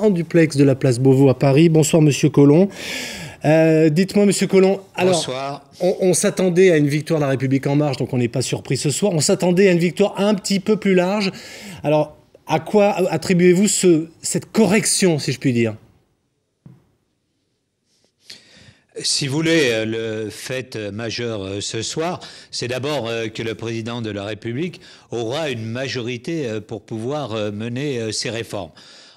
en duplex de la place Beauvau à Paris. Bonsoir, monsieur Colomb. Euh, dites-moi, Monsieur Collomb, alors, Bonsoir. on, s'attendait à une victoire de la République en marche, donc on n'est pas surpris ce soir. On s'attendait à une victoire un petit peu plus large. Alors, à quoi attribuez-vous cette correction, si je puis dire si vous voulez, euh, le fait euh, majeur ce soir, c'est d'abord que le président de la République aura une majorité pour pouvoir mener ses réformes.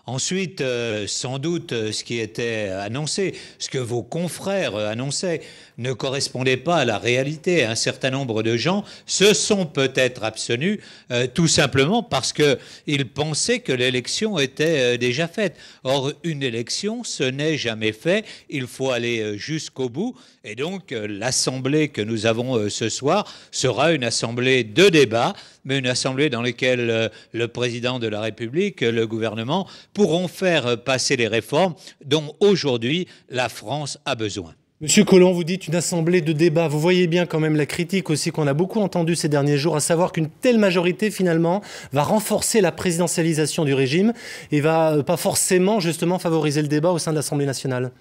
Ensuite, euh, sans doute, euh, ce qui était annoncé, ce que vos confrères euh, annonçaient, ne correspondait pas à la réalité. Un certain nombre de gens se sont peut-être abstenus euh, tout simplement parce qu'ils pensaient que l'élection était euh, déjà faite. Or, une élection, ce n'est jamais fait. Il faut aller euh, jusqu'au bout. Et donc, l'assemblée que nous avons ce soir sera une assemblée de débat, mais une assemblée dans laquelle le président de la République, le gouvernement pourront faire passer les réformes dont aujourd'hui la France a besoin. Monsieur Collomb, vous dites une assemblée de débat. Vous voyez bien quand même la critique aussi qu'on a beaucoup entendue ces derniers jours, à savoir qu'une telle majorité, finalement, va renforcer la présidentialisation du régime et va euh, pas forcément, justement, favoriser le débat au sein de l'Assemblée nationale.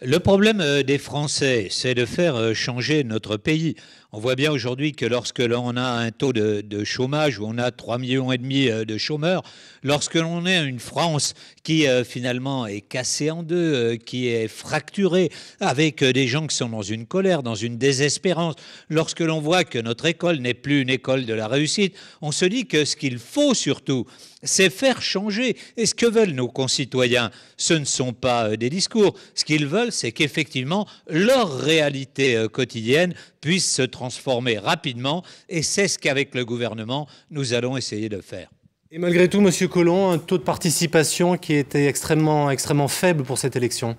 Le problème euh, des Français, c'est de faire euh, changer notre pays. On voit bien aujourd'hui que lorsque l'on a un taux de, chômage, où on a 3,5 millions et demi euh, de chômeurs, lorsque l'on est une France qui euh, finalement est cassée en deux, euh, qui est fracturée, avec des gens qui sont dans une colère, dans une désespérance, lorsque l'on voit que notre école n'est plus une école de la réussite, on se dit que ce qu'il faut surtout, c'est faire changer. Et ce que veulent nos concitoyens, ce ne sont pas des discours. Ce qu'ils veulent, c'est qu'effectivement, leur réalité quotidienne puisse se transformer transformer rapidement. Et c'est ce qu'avec le gouvernement, nous allons essayer de faire. Et malgré tout, Monsieur Collomb, un taux de participation qui était extrêmement, extrêmement faible pour cette élection.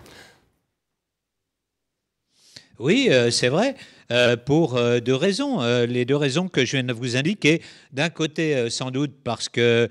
Oui, euh, c'est vrai. Euh, pour euh, deux raisons. Euh, les deux raisons que je viens de vous indiquer, d'un côté sans doute parce que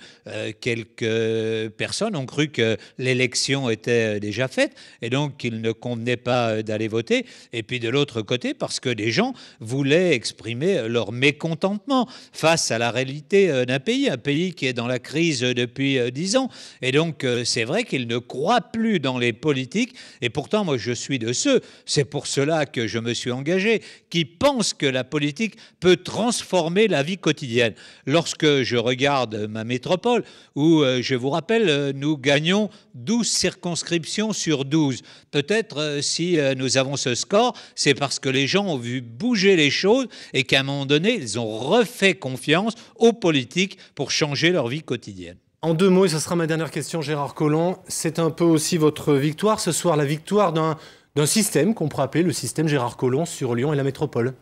quelques personnes ont cru que l'élection était déjà faite et donc qu'il ne convenait pas d'aller voter, et puis de l'autre côté parce que des gens voulaient exprimer leur mécontentement face à la réalité d'un pays, un pays qui est dans la crise depuis dix ans. Et donc c'est vrai qu'ils ne croient plus dans les politiques, et pourtant moi je suis de ceux, c'est pour cela que je me suis engagé, qui pensent que la politique peut transformer la vie quotidienne. Lorsque je regarde ma métropole, où euh, je vous rappelle, euh, nous gagnons 12 circonscriptions sur 12. Peut-être euh, si nous avons ce score, c'est parce que les gens ont vu bouger les choses et qu'à un moment donné, ils ont refait confiance aux politiques pour changer leur vie quotidienne. En deux mots, et ce sera ma dernière question, Gérard Collomb, c'est un peu aussi votre victoire ce soir, la victoire d'un d'un système qu'on pourrait appeler le système Gérard Collomb sur Lyon et la métropole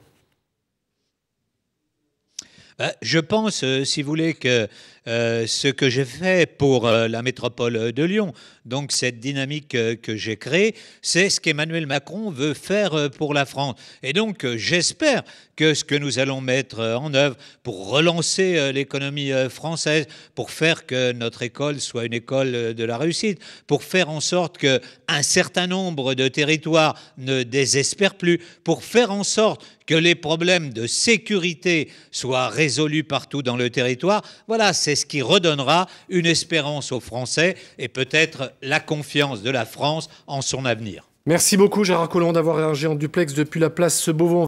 euh, Je pense, euh, si vous voulez, que euh, ce que j'ai fait pour euh, la métropole de Lyon. Donc cette dynamique euh, que j'ai créée, c'est ce qu'Emmanuel Macron veut faire pour la France. Et donc j'espère que ce que nous allons mettre en œuvre pour relancer l'économie française, pour faire que notre école soit une école de la réussite, pour faire en sorte que un certain nombre de territoires ne désespèrent plus, pour faire en sorte que les problèmes de sécurité soient résolus partout dans le territoire. Voilà, c'est ce qui redonnera une espérance aux Français et peut-être la confiance de la France en son avenir. Merci beaucoup Gérard Collomb d'avoir réagi en duplex depuis la place Beauvau.